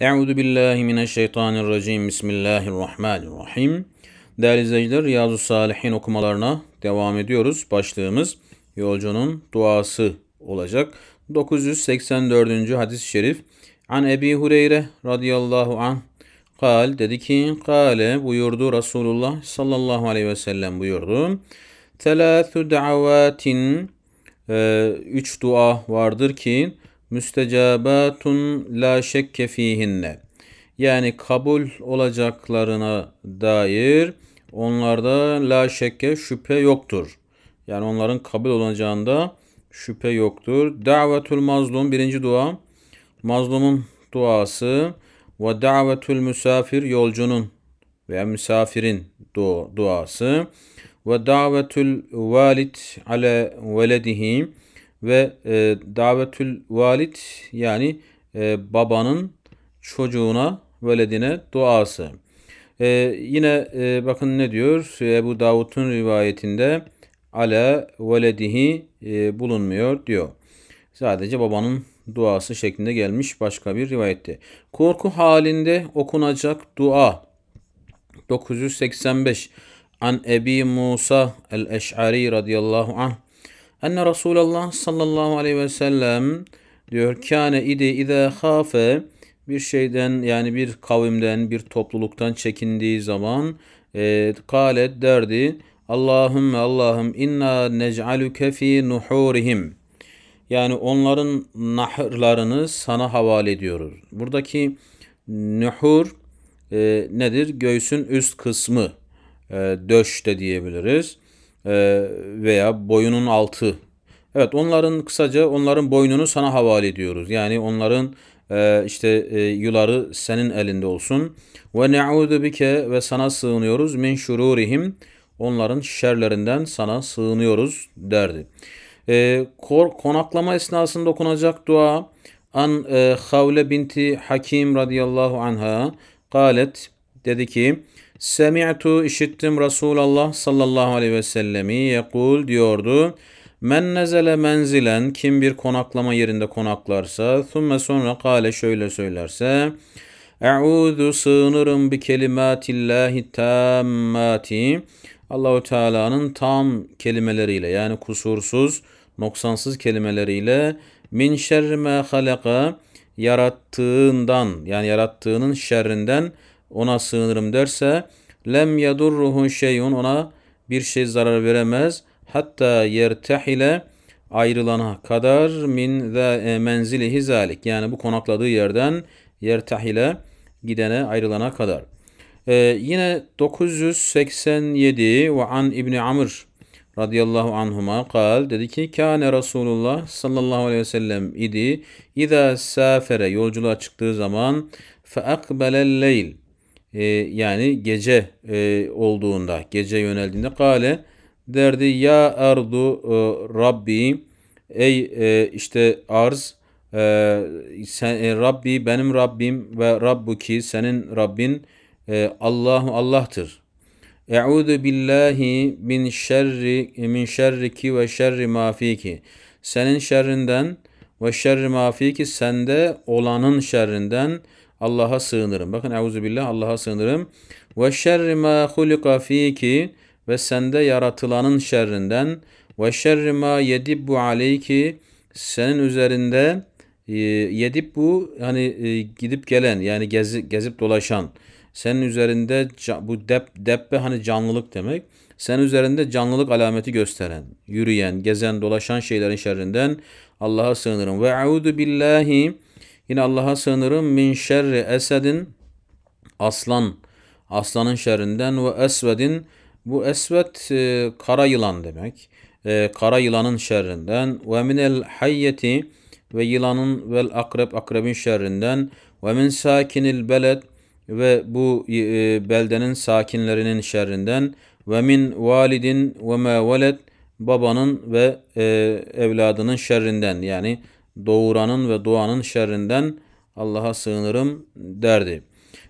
Euzu billahi mineşşeytanirracim. Bismillahirrahmanirrahim. Değerli izleyiciler, Riyazu Salihin okumalarına devam ediyoruz. Başlığımız yolcunun duası olacak. 984. hadis-i şerif. An Ebi Hureyre radıyallahu anh kal dedi ki kale buyurdu Resulullah sallallahu aleyhi ve sellem buyurdu. Telâthü da'avatin e, üç dua vardır ki müstecabatun la şekke fihinne. Yani kabul olacaklarına dair onlarda la şekke şüphe yoktur. Yani onların kabul olacağında şüphe yoktur. Davetul mazlum birinci dua. Mazlumun duası ve davetul misafir yolcunun veya misafirin du duası ve davetül valid ale veledihi ve e, davetül valid yani e, babanın çocuğuna veledine duası. E, yine e, bakın ne diyor Ebu Davud'un rivayetinde ale veledihi e, bulunmuyor diyor. Sadece babanın duası şeklinde gelmiş başka bir rivayette. Korku halinde okunacak dua 985 An Ebi Musa el-Eş'ari radıyallahu anh Enne Resulallah sallallahu aleyhi ve sellem diyor kâne idi ide hafe bir şeyden yani bir kavimden bir topluluktan çekindiği zaman e, kâlet derdi Allahümme Allah'ım inna nec'aluke fi nuhurihim. Yani onların nahırlarını sana havale ediyoruz. Buradaki nuhur e, nedir? Göğsün üst kısmı e, döş de diyebiliriz. Ee, veya boyunun altı. Evet onların kısaca onların boynunu sana havale ediyoruz. Yani onların e, işte e, yuları senin elinde olsun. Ve ne'udu bike ve sana sığınıyoruz min şururihim. Onların şerlerinden sana sığınıyoruz derdi. E, konaklama esnasında okunacak dua an e, Havle binti Hakim radıyallahu anha galet dedi ki Semi'tu işittim Resulallah sallallahu aleyhi ve sellemi yekul diyordu. Men nezele menzilen kim bir konaklama yerinde konaklarsa thumme sonra kale şöyle söylerse Eûzu sığınırım bi kelimatillahi tammati Allahu Teala'nın tam kelimeleriyle yani kusursuz, noksansız kelimeleriyle min şerri ma halaka yarattığından yani yarattığının şerrinden ona sığınırım derse lem yadurruhu şeyun ona bir şey zarar veremez. Hatta yertehile ayrılana kadar min ve menzilihi zalik. Yani bu konakladığı yerden yertehile gidene ayrılana kadar. Ee, yine 987 ve an İbni Amr radıyallahu anhuma kal dedi ki kâne Resulullah sallallahu aleyhi ve sellem idi. İza safere yolculuğa çıktığı zaman fe akbelel leyl e, yani gece e, olduğunda, gece yöneldiğinde kale derdi ya ardu e, Rabbi ey e, işte arz e, sen, e, Rabbi benim Rabbim ve Rabbuki senin Rabbin e, Allahu Allah'tır. Euzu billahi min şerri min şerriki ve şerri mafiki. Senin şerrinden ve şerri mafiki sende olanın şerrinden Allah'a sığınırım. Bakın euzu billah Allah'a sığınırım. Ve şerri ma hulika fiki ve sende yaratılanın şerrinden ve şerri ma yedibbu aleyki senin üzerinde e, yedip bu hani e, gidip gelen yani gezi, gezip dolaşan senin üzerinde bu dep deppe hani canlılık demek. Senin üzerinde canlılık alameti gösteren, yürüyen, gezen, dolaşan şeylerin şerrinden Allah'a sığınırım. Ve audu billahi Yine Allah'a sığınırım min şerri esedin aslan aslanın şerrinden ve esvedin bu esved e, kara yılan demek. E, kara yılanın şerrinden ve minel hayyeti ve yılanın vel akrep akrebin şerrinden ve min sakinil beled ve bu e, beldenin sakinlerinin şerrinden ve min validin ve ma veled babanın ve e, evladının şerrinden yani doğuranın ve doğanın şerrinden Allah'a sığınırım derdi.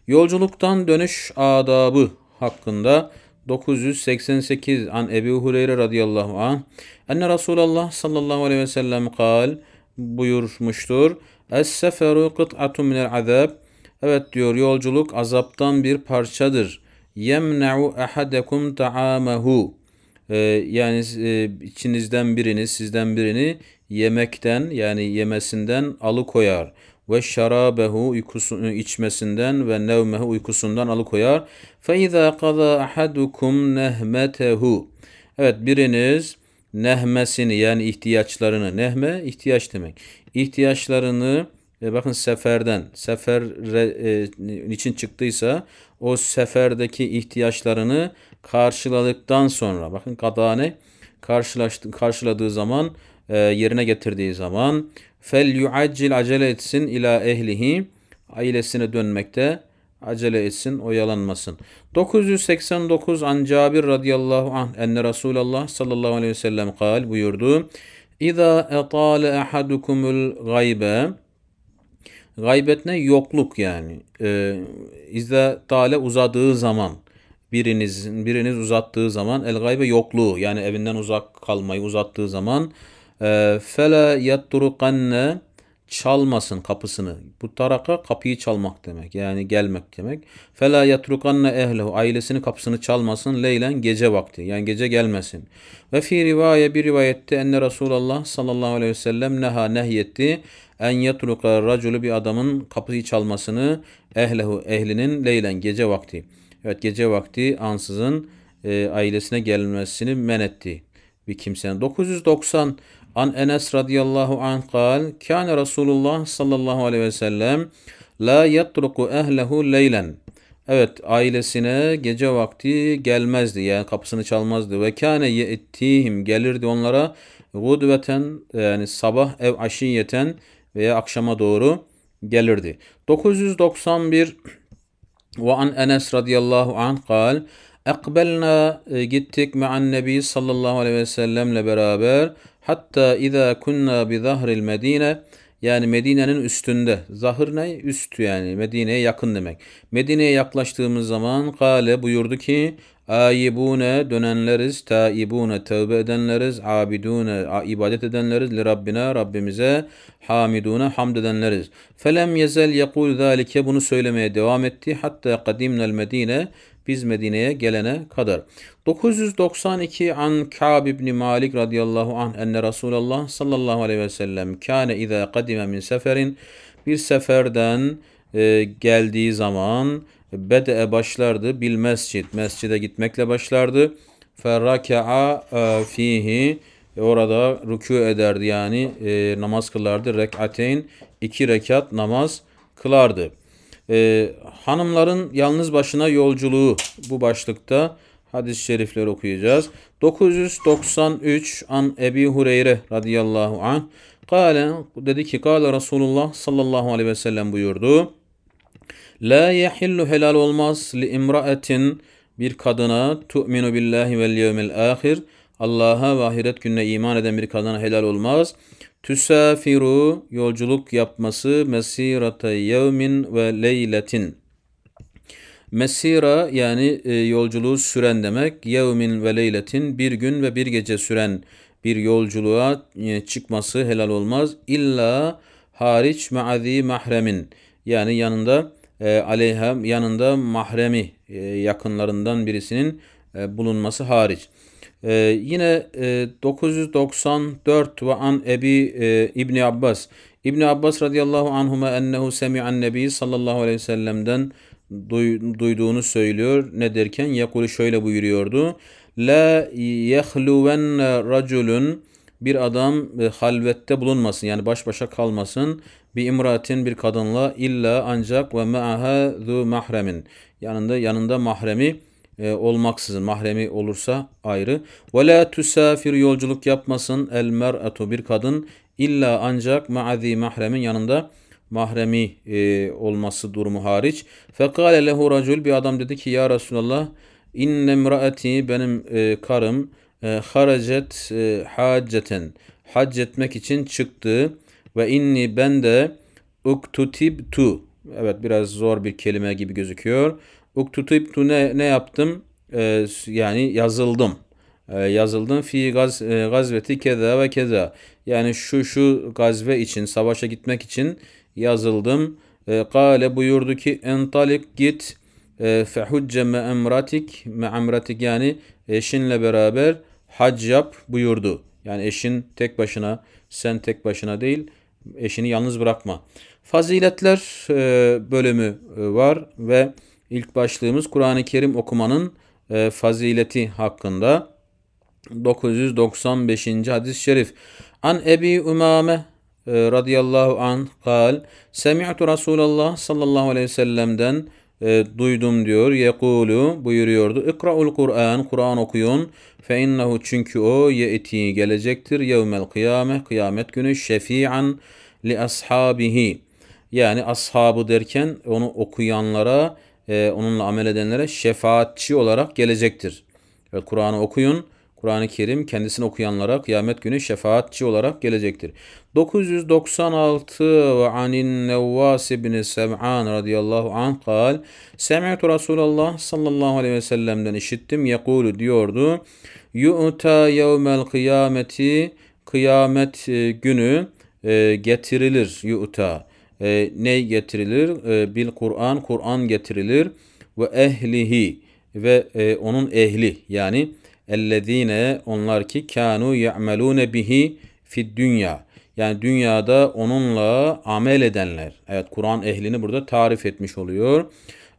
Yolculuktan dönüş adabı hakkında 988 an Ebu Hureyre radıyallahu anh enne Resulallah sallallahu aleyhi ve sellem kal buyurmuştur. Es seferu kıt'atu minel azab. Evet diyor yolculuk azaptan bir parçadır. Yemne'u ehadekum ta'amehu. Ee, yani e, içinizden birini, sizden birini yemekten yani yemesinden alıkoyar ve şarabehu uykusunu içmesinden ve nevmehu uykusundan alıkoyar. Fe izâ qada ahadukum nehmetehu. Evet biriniz nehmesini yani ihtiyaçlarını nehme ihtiyaç demek. İhtiyaçlarını e, bakın seferden sefer e, için çıktıysa o seferdeki ihtiyaçlarını karşıladıktan sonra bakın kadane karşılaştı, karşıladığı zaman e, yerine getirdiği zaman fel yuaccil acele etsin ila ehlihi ailesine dönmekte acele etsin, oyalanmasın. 989 an radıyallahu anh enne Resulallah sallallahu aleyhi ve sellem kal buyurdu. İza etale ahadukumul gaybe Gaybet ne? Yokluk yani. Ee, tale uzadığı zaman biriniz biriniz uzattığı zaman el gaybe yokluğu yani evinden uzak kalmayı uzattığı zaman ee, Fele yetturukanne çalmasın kapısını. Bu taraka kapıyı çalmak demek. Yani gelmek demek. Fela yatrukanne ehlehu ailesini kapısını çalmasın leylen gece vakti. Yani gece gelmesin. Ve fi rivaye bir rivayette enne Resulullah sallallahu aleyhi ve sellem neha nehyetti en yatruka raculu bir adamın kapıyı çalmasını ehlehu ehlinin leylen gece vakti. Evet gece vakti ansızın e, ailesine gelmesini men etti bir kimsenin. 990 An Enes radıyallahu anh kal, Kâne Resulullah sallallahu aleyhi ve sellem la yatruku ehlehu leylen. Evet ailesine gece vakti gelmezdi yani kapısını çalmazdı. Ve kâne ye'tihim gelirdi onlara gudveten yani sabah ev aşiyeten veya akşama doğru gelirdi. 991 ve an Enes radıyallahu anh kal Ekbelna e, gittik me'an nebi sallallahu aleyhi ve sellemle beraber Hatta izâ kunna bi zahril medine yani Medine'nin üstünde. Zahır ne? Üstü yani Medine'ye yakın demek. Medine'ye yaklaştığımız zaman kale buyurdu ki Ayibune dönenleriz, taibune tövbe edenleriz, abidune ibadet edenleriz, li Rabbine Rabbimize hamidune hamd edenleriz. Felem yezel yekul zalike bunu söylemeye devam etti. Hatta kadimnel medine biz Medine'ye gelene kadar. 992 an Ka'b ibn Malik radıyallahu an enne Resulullah sallallahu aleyhi ve sellem kâne izâ kadime min seferin bir seferden e, geldiği zaman bede'e başlardı bil mescid. Mescide gitmekle başlardı. Ferraka'a e, fihi orada rükû ederdi yani e, namaz kılardı. Rek'ateyn iki rekat namaz kılardı. E, hanımların yalnız başına yolculuğu bu başlıkta hadis-i şerifler okuyacağız. 993 an Ebi Hureyre radıyallahu anh Kale, dedi ki Kale Resulullah sallallahu aleyhi ve sellem buyurdu. La yehillu helal olmaz li imraetin bir kadına tu'minu billahi vel yevmil ahir Allah'a ve ahiret gününe iman eden bir kadına helal olmaz. Tüsafiru yolculuk yapması mesirata yevmin ve leyletin. Mesira yani e, yolculuğu süren demek. Yevmin ve leyletin bir gün ve bir gece süren bir yolculuğa e, çıkması helal olmaz. İlla hariç ma'zi mahremin yani yanında e, aleyha yanında mahremi e, yakınlarından birisinin e, bulunması hariç. Ee, yine e, 994 ve an Ebi e, İbni Abbas. İbni Abbas radıyallahu anhuma ennehu semi'an nebi sallallahu aleyhi ve sellem'den duy, duyduğunu söylüyor. Ne derken? Yekulu şöyle buyuruyordu. La yehluvenne raculun bir adam e, halvette bulunmasın yani baş başa kalmasın bir imratin bir kadınla illa ancak ve ma'aha zu mahremin yanında yanında mahremi e, olmaksızın mahremi olursa ayrı. Ve la tusafir yolculuk yapmasın el mer'atu bir kadın illa ancak ma'azi mahremin yanında mahremi e, olması durumu hariç. Fekale lehu racul bir adam dedi ki ya Resulallah inne mraati benim e, karım e, haracet e, hacceten hac etmek için çıktı ve inni ben de uktutibtu evet biraz zor bir kelime gibi gözüküyor Uktutiptu ne, ne yaptım? Ee, yani yazıldım. Ee, yazıldım fi gaz, e, gazveti keda ve keda. Yani şu şu gazve için, savaşa gitmek için yazıldım. E, kale buyurdu ki entalik git e, fehucce me emratik me emratik yani eşinle beraber hac yap buyurdu. Yani eşin tek başına, sen tek başına değil, eşini yalnız bırakma. Faziletler e, bölümü e, var ve İlk başlığımız Kur'an-ı Kerim okumanın e, fazileti hakkında 995. hadis-i şerif. An Ebi Umame e, radıyallahu an kal Semi'tu Resulallah sallallahu aleyhi ve sellem'den e, duydum diyor. Yekulu buyuruyordu. İkra'ul Kur'an, Kur'an okuyun. Fe innehu çünkü o ye'ti gelecektir. Yevmel kıyame, kıyamet günü şefi'an li ashabihi. Yani ashabı derken onu okuyanlara e, onunla amel edenlere şefaatçi olarak gelecektir. Ve Kur'an'ı okuyun. Kur'an-ı Kerim kendisini okuyanlara kıyamet günü şefaatçi olarak gelecektir. 996 ve anin Nevvas ibn Sem'an radıyallahu anh kal Semi'tu Resulallah sallallahu aleyhi ve sellem'den işittim yekulu diyordu. Yu'ta yevmel kıyameti kıyamet e, günü e, getirilir yu'ta e, ne getirilir? E, bil Kur'an, Kur'an getirilir. Ve ehlihi ve e, onun ehli yani ellezine onlar ki kanu ya'melune bihi fid dünya. Yani dünyada onunla amel edenler. Evet Kur'an ehlini burada tarif etmiş oluyor.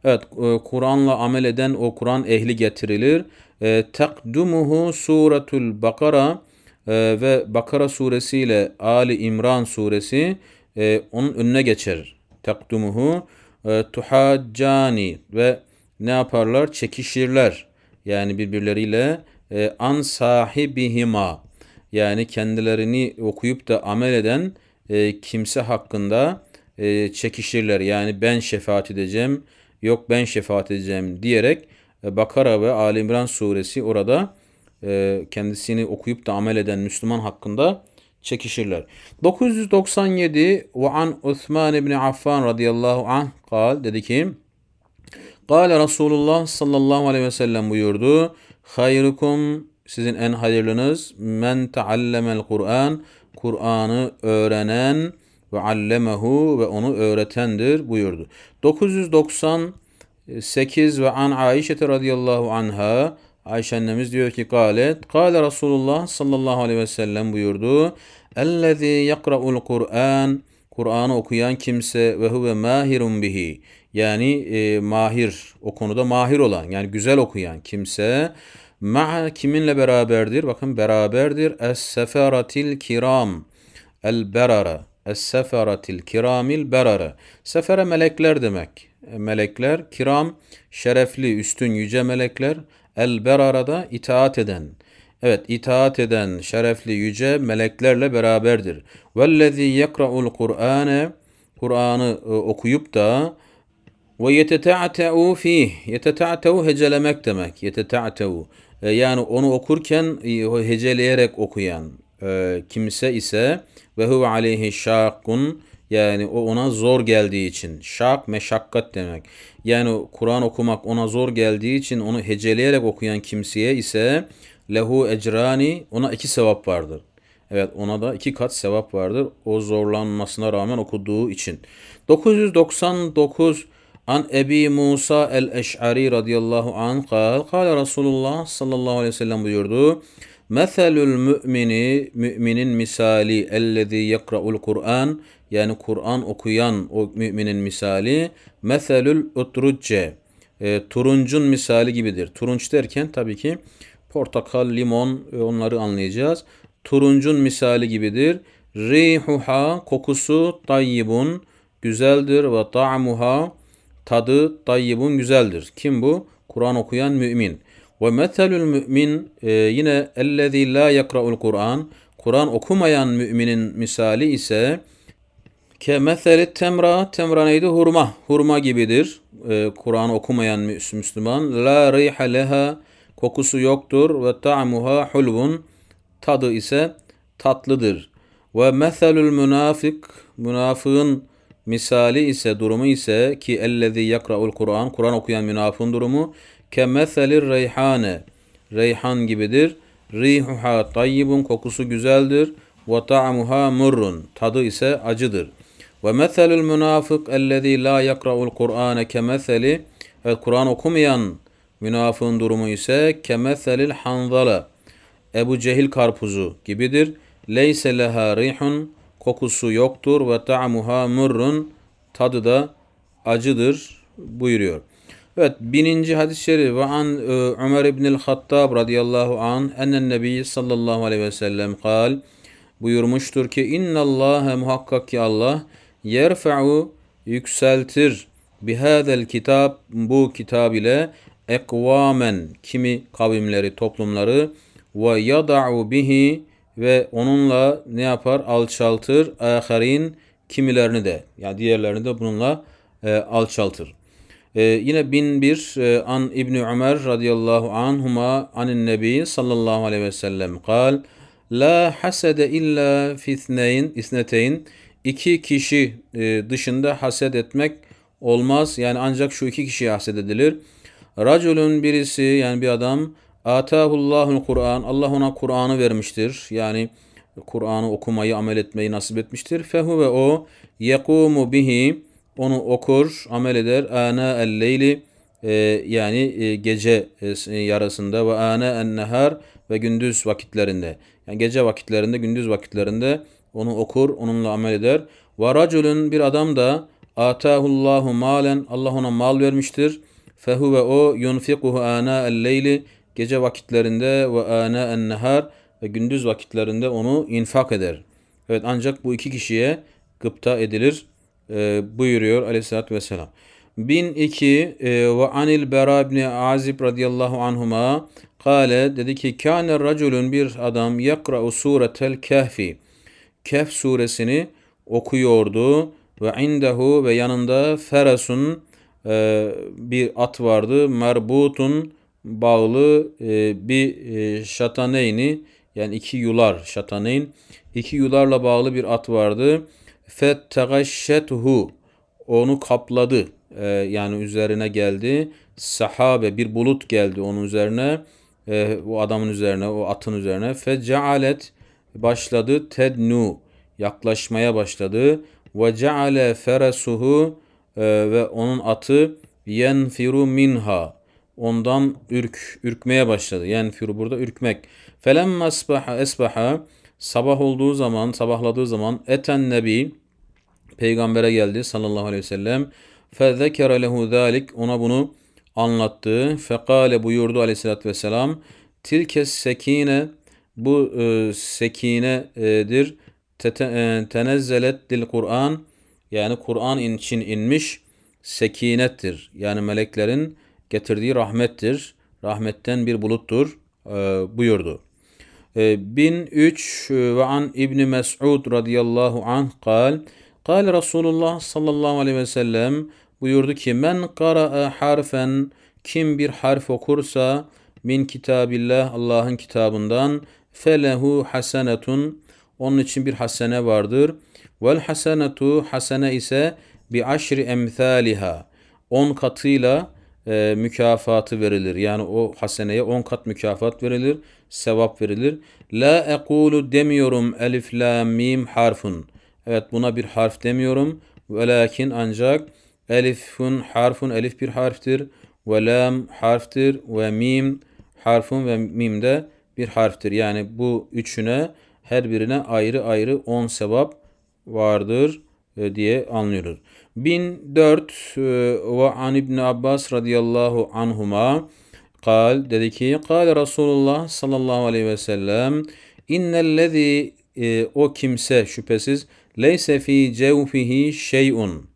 Evet e, Kur'an'la amel eden o Kur'an ehli getirilir. E, Takdumuhu suretul Bakara e, ve Bakara suresi ile Ali İmran suresi e, onun önüne geçer. Takdumuhu e, tuhaccani ve ne yaparlar? Çekişirler. Yani birbirleriyle e, an sahibihima yani kendilerini okuyup da amel eden e, kimse hakkında e, çekişirler. Yani ben şefaat edeceğim, yok ben şefaat edeceğim diyerek e, Bakara ve Ali İmran suresi orada e, kendisini okuyup da amel eden Müslüman hakkında çekişirler. 997 ve an Uthman ibn Affan radıyallahu anh kal dedi ki Kale Resulullah sallallahu aleyhi ve sellem buyurdu. Hayrukum sizin en hayırlınız men taallemel Kur'an Kur'an'ı öğrenen ve allemehu ve onu öğretendir buyurdu. 998 ve an Aişe radıyallahu anha Ayşe annemiz diyor ki galet. Kale Resulullah sallallahu aleyhi ve sellem buyurdu. Ellezî yakra'ul Kur'an. Kur'an'ı okuyan kimse ve huve mahirun bihi. Yani e, mahir, o konuda mahir olan yani güzel okuyan kimse ma kiminle beraberdir? Bakın beraberdir. Es-seferatil kiram. El-berara. Es-seferatil kiramil berara. Sefere melekler demek. E, melekler, kiram, şerefli, üstün, yüce melekler. El berarada itaat eden. Evet itaat eden şerefli yüce meleklerle beraberdir. Vellezî yekra'ul Kur'ane Kur'an'ı e, okuyup da ve yeteta'te'u fih. Yeteta'te'u hecelemek demek. Yeteta'te'u. E, yani onu okurken e, heceleyerek okuyan kimse ise ve huve aleyhi şakkun yani o ona zor geldiği için. Şak meşakkat demek. Yani Kur'an okumak ona zor geldiği için onu heceleyerek okuyan kimseye ise lehu ecrani ona iki sevap vardır. Evet ona da iki kat sevap vardır. O zorlanmasına rağmen okuduğu için. 999 An Ebi Musa el-Eş'ari radıyallahu anh kal, kal Resulullah sallallahu aleyhi ve sellem buyurdu. Meselül mümini, müminin misali, ellezî yekra'ul Kur'an, yani Kur'an okuyan o müminin misali, meselül utrucce, e, turuncun misali gibidir. Turunç derken tabii ki portakal, limon e, onları anlayacağız. Turuncun misali gibidir. Rihuha, kokusu tayyibun, güzeldir ve ta'muha, tadı tayyibun güzeldir. Kim bu? Kur'an okuyan mümin. Ve meselül mümin e, yine ellezî la yekra'ul Kur'an. Kur'an okumayan müminin misali ise ke meselit temra. Temra neydi? Hurma. Hurma gibidir. E, Kur'an okumayan Müslüman. La rihe leha. Kokusu yoktur. Ve ta'muha hulvun. Tadı ise tatlıdır. Ve meselül münafık. Münafığın misali ise durumu ise ki ellezî yakra'ul Kur'an. Kur'an okuyan münafığın durumu kemeselir reyhane. Reyhan gibidir. Rihuha tayyibun kokusu güzeldir. Ve ta'muha murrun. Tadı ise acıdır. Ve meselül münafık ellezî la yakra'ul Kur'ane kemeseli. Evet Kur'an okumayan münafığın durumu ise kemeselil hanzala. Ebu Cehil karpuzu gibidir. Leyse leha rihun kokusu yoktur ve ta'muha murrun tadı da acıdır buyuruyor. Evet bininci hadis-i şerif ve an e, Ömer İbnül Hattab radıyallahu an ennen nebi sallallahu aleyhi ve sellem kal buyurmuştur ki innallâhe muhakkak ki Allah yerfe'u yükseltir bihâzel kitap bu kitab ile ekvamen kimi kavimleri toplumları ve yada'u bihi ve onunla ne yapar alçaltır aharin kimilerini de yani diğerlerini de bununla e, alçaltır. Ee, yine 1001 e, an İbni Ömer radıyallahu anhuma anin nebi sallallahu aleyhi ve sellem kal La hasede illa fitneyn isneteyn iki kişi e, dışında haset etmek olmaz. Yani ancak şu iki kişiye haset edilir. Raculun birisi yani bir adam Atahullahul Kur'an Allah ona Kur'an'ı vermiştir. Yani Kur'an'ı okumayı amel etmeyi nasip etmiştir. Fehu ve o yekumu bihi onu okur, amel eder. Ana el leyli e, yani e, gece e, e, yarısında ve ana en nehar ve gündüz vakitlerinde. Yani gece vakitlerinde, gündüz vakitlerinde onu okur, onunla amel eder. Ve raculun bir adam da atahullahu malen Allah ona mal vermiştir. Fehu ve o yunfikuhu ana el leyli gece vakitlerinde ve ana en nehar ve gündüz vakitlerinde onu infak eder. Evet ancak bu iki kişiye gıpta edilir e, buyuruyor aleyhissalatü vesselam. 1002 e, ve anil Bera ibn Azib radıyallahu anhuma kale dedi ki kâne raculun bir adam yakra'u suretel kehfi Kehf suresini okuyordu ve indehu ve yanında ferasun e, bir at vardı merbutun bağlı e, bir e, şataneyni yani iki yular şataneyn iki yularla bağlı bir at vardı fettegaşşethu onu kapladı. E, yani üzerine geldi. Sahabe bir bulut geldi onun üzerine. E, o adamın üzerine, o atın üzerine. Fecealet başladı tednu yaklaşmaya başladı. Ve ceale feresuhu ee, ve onun atı yenfiru minha ondan ürk ürkmeye başladı. Yenfiru burada ürkmek. Felem esbaha esbaha Sabah olduğu zaman, sabahladığı zaman eten nebi peygambere geldi sallallahu aleyhi ve sellem. Fezekere lehu zalik ona bunu anlattı. Fekale buyurdu aleyhissalatü vesselam. Tilkes sekine bu e, sekinedir. Tete, e, tenezzelet dil Kur'an yani Kur'an için inmiş sekinettir. Yani meleklerin getirdiği rahmettir. Rahmetten bir buluttur e, buyurdu. 1003 ee, e, ve an İbni Mes'ud radıyallahu anh kal. Kal Resulullah sallallahu aleyhi ve sellem buyurdu ki men kara'a harfen kim bir harf okursa min kitabillah Allah'ın kitabından felehu hasenetun onun için bir hasene vardır. Vel hasenetu hasene ise bi aşri emthaliha on katıyla e, mükafatı verilir. Yani o haseneye on kat mükafat verilir, sevap verilir. La ekulu demiyorum elif la mim harfun. Evet buna bir harf demiyorum. Ve lakin ancak elifun harfun elif bir harftir. Ve lam harftir. Ve mim harfun ve mim de bir harftir. Yani bu üçüne her birine ayrı ayrı on sevap vardır e, diye anlıyoruz. 1004 e, ve an İbn Abbas radıyallahu anhuma kal dedi ki kal Resulullah sallallahu aleyhi ve sellem innellezî e, o kimse şüphesiz leyse fi cevfihi şeyun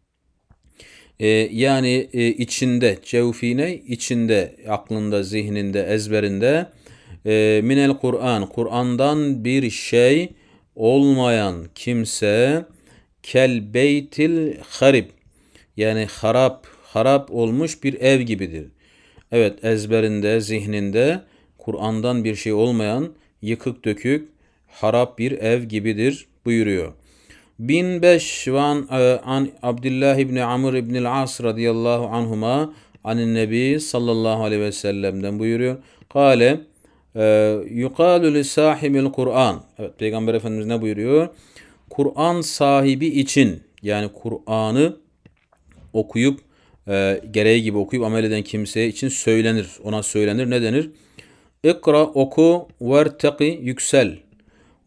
e, yani e, içinde cevfine içinde aklında zihninde ezberinde e, minel Kur'an Kur'an'dan bir şey olmayan kimse kel beytil harib yani harap harap olmuş bir ev gibidir. Evet ezberinde, zihninde Kur'an'dan bir şey olmayan yıkık dökük harap bir ev gibidir buyuruyor. 1005 van e, an Abdullah İbni Amr al As radıyallahu anhuma anin nebi sallallahu aleyhi ve sellem'den buyuruyor. Kale e, yuqalu li sahibil Kur'an. Evet Peygamber Efendimiz ne buyuruyor? Kur'an sahibi için yani Kur'an'ı okuyup e, gereği gibi okuyup amel eden kimseye için söylenir. Ona söylenir. Ne denir? İkra oku verteki yüksel.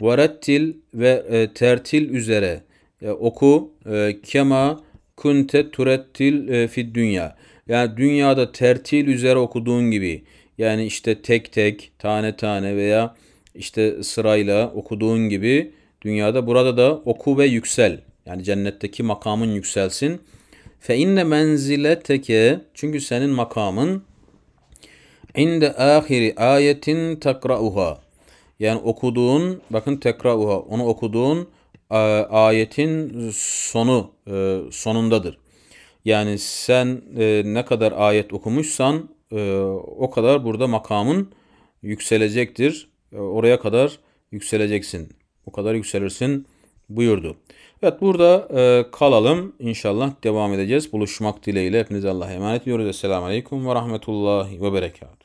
Verettil ve e, tertil üzere. E, oku e, kema kunte turettil e, fid dünya. Yani dünyada tertil üzere okuduğun gibi. Yani işte tek tek, tane tane veya işte sırayla okuduğun gibi Dünyada burada da oku ve yüksel. Yani cennetteki makamın yükselsin. Fe inne menzile teke çünkü senin makamın inde ahiri ayetin takrauha. Yani okuduğun bakın tekrauha onu okuduğun e, ayetin sonu e, sonundadır. Yani sen e, ne kadar ayet okumuşsan o kadar burada makamın yükselecektir. Oraya kadar yükseleceksin o kadar yükselirsin buyurdu. Evet burada e, kalalım. İnşallah devam edeceğiz. Buluşmak dileğiyle hepinize Allah'a emanet ediyoruz. Esselamu Aleyküm ve Rahmetullahi ve Berekatuhu.